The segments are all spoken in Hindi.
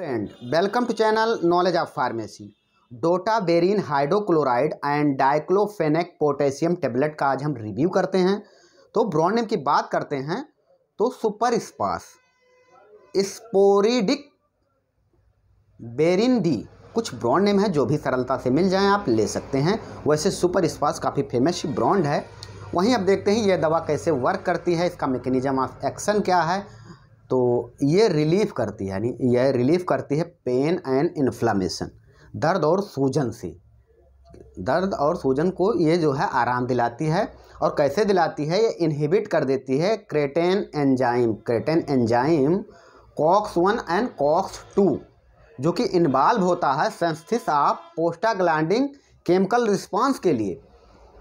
friend welcome to channel knowledge of pharmacy drotaverine hydrochloride and diclofenac potassium tablet का आज हम रिव्यू करते हैं तो ब्रॉन्ड नेम की बात करते हैं तो सुपर स्पास स्पोरिडिक बेरिन डी कुछ ब्रांड नेम है जो भी सरलता से मिल जाए आप ले सकते हैं वैसे सुपर स्पास काफ़ी फेमस ब्रांड है वहीं अब देखते हैं यह दवा कैसे वर्क करती है इसका मेकेनिज्म ऑफ एक्शन क्या है तो ये रिलीफ करती है यानी यह रिलीफ करती है पेन एंड इन्फ्लामेशन दर्द और सूजन से दर्द और सूजन को ये जो है आराम दिलाती है और कैसे दिलाती है ये इनहिबिट कर देती है certain enzyme certain enzyme COX one and COX two जो कि इन्वाल्व होता है synthesis of prostaglandin chemical response के लिए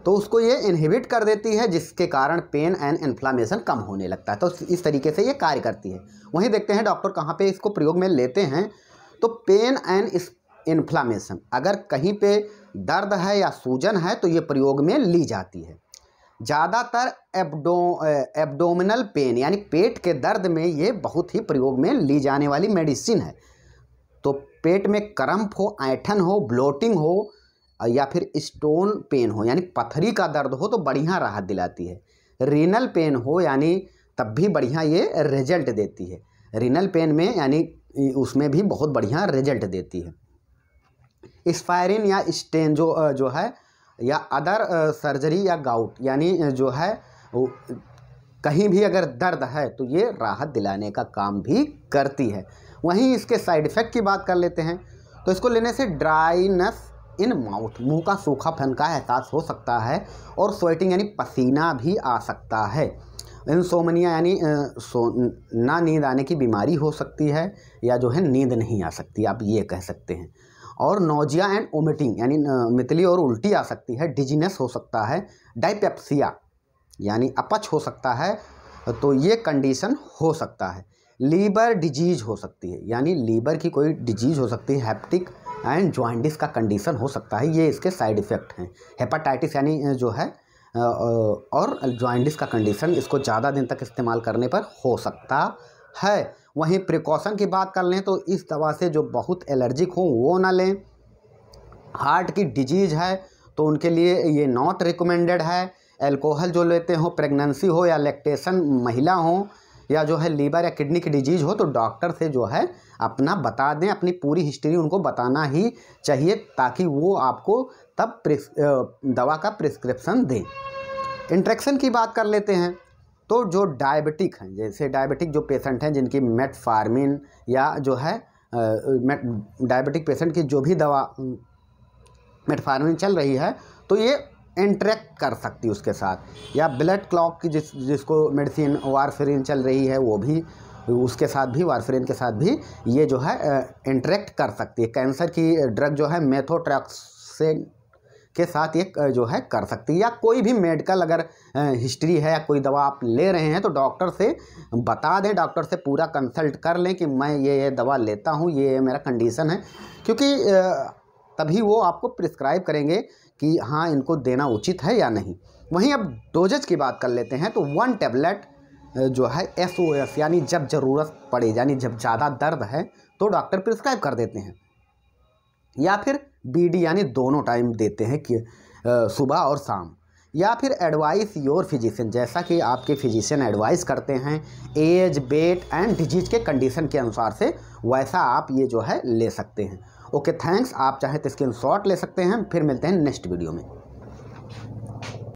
तो उसको ये इनहिबिट कर देती है जिसके कारण पेन एंड इन्फ्लामेशन कम होने लगता है तो इस तरीके से ये कार्य करती है वहीं देखते हैं डॉक्टर कहाँ पे इसको प्रयोग में लेते हैं तो पेन एंड इन्फ्लामेशन अगर कहीं पे दर्द है या सूजन है तो ये प्रयोग में ली जाती है ज़्यादातर एबडो एबडोमिनल पेन यानी पेट के दर्द में ये बहुत ही प्रयोग में ली जाने वाली मेडिसिन है तो पेट में क्रम्प हो ऐठन हो ब्लोटिंग हो या फिर स्टोन पेन हो यानी पथरी का दर्द हो तो बढ़िया राहत दिलाती है रीनल पेन हो यानी तब भी बढ़िया ये रिजल्ट देती है रीनल पेन में यानी उसमें भी बहुत बढ़िया रिजल्ट देती है स्पायरिन या स्टेन जो जो है या अदर सर्जरी या गाउट यानी जो है कहीं भी अगर दर्द है तो ये राहत दिलाने का काम भी करती है वहीं इसके साइड इफ़ेक्ट की बात कर लेते हैं तो इसको लेने से ड्राइनेस इन माउथ मुंह का सूखापन का एहसास हो सकता है और स्वेटिंग यानी पसीना भी आ सकता है इंसोमनिया यानी सो ना नींद आने की बीमारी हो सकती है या जो है नींद नहीं आ सकती आप ये कह सकते हैं और नोजिया एंड ओमिटिंग यानी मितली और उल्टी आ सकती है डिजीनेस हो सकता है डाइपेप्सिया यानी अपच हो सकता है तो ये कंडीशन हो सकता है लीवर डिजीज हो सकती है यानी लीवर की कोई डिजीज हो सकती है हैप्टिक एंड ज्वाइंडिस का कंडीशन हो सकता है ये इसके साइड इफ़ेक्ट हैं हेपाटाइटिस यानी जो है और ज्वाइंडिस का कंडीशन इसको ज़्यादा दिन तक इस्तेमाल करने पर हो सकता है वहीं प्रिकॉशन की बात कर लें तो इस दवा से जो बहुत एलर्जिक हों वो ना लें हार्ट की डिजीज़ है तो उनके लिए ये नॉट रिकमेंडेड है एल्कोहल जो लेते हो प्रेगनेंसी हो या लैक्टेशन महिला हों या जो है लीवर या किडनी की डिजीज़ हो तो डॉक्टर से जो है अपना बता दें अपनी पूरी हिस्ट्री उनको बताना ही चाहिए ताकि वो आपको तब दवा का प्रिस्क्रिप्शन दें इंट्रेक्शन की बात कर लेते हैं तो जो डायबिटिक हैं जैसे डायबिटिक जो पेशेंट हैं जिनकी मेटफार्मिन या जो है मेट डायबिटिक पेशेंट की जो भी दवा मेटफार्मिन चल रही है तो ये इंटरेक्ट कर सकती उसके साथ या ब्लड क्लॉक की जिस जिसको मेडिसिन वारफेरिन चल रही है वो भी उसके साथ भी वारफेरिन के साथ भी ये जो है इंटरेक्ट कर सकती है कैंसर की ड्रग जो है मेथोट्रैक्सेन के साथ ये जो है कर सकती है या कोई भी मेडिकल अगर हिस्ट्री है या कोई दवा आप ले रहे हैं तो डॉक्टर से बता दें डॉक्टर से पूरा कंसल्ट कर लें कि मैं ये ये दवा लेता हूँ ये मेरा कंडीशन है क्योंकि तभी वो आपको प्रिस्क्राइब करेंगे कि हाँ इनको देना उचित है या नहीं वहीं अब डोजेज की बात कर लेते हैं तो वन टेबलेट जो है एस ओ एस यानी जब ज़रूरत पड़े यानी जब ज़्यादा दर्द है तो डॉक्टर प्रिस्क्राइब कर देते हैं या फिर बी डी यानी दोनों टाइम देते हैं कि सुबह और शाम या फिर एडवाइस योर फिजिशियन जैसा कि आपके फिजिशियन एडवाइस करते हैं एज वेट एंड डिजीज के कंडीशन के अनुसार से वैसा आप ये जो है ले सकते हैं ओके थैंक्स आप चाहे तो स्क्रीन ले सकते हैं फिर मिलते हैं नेक्स्ट वीडियो में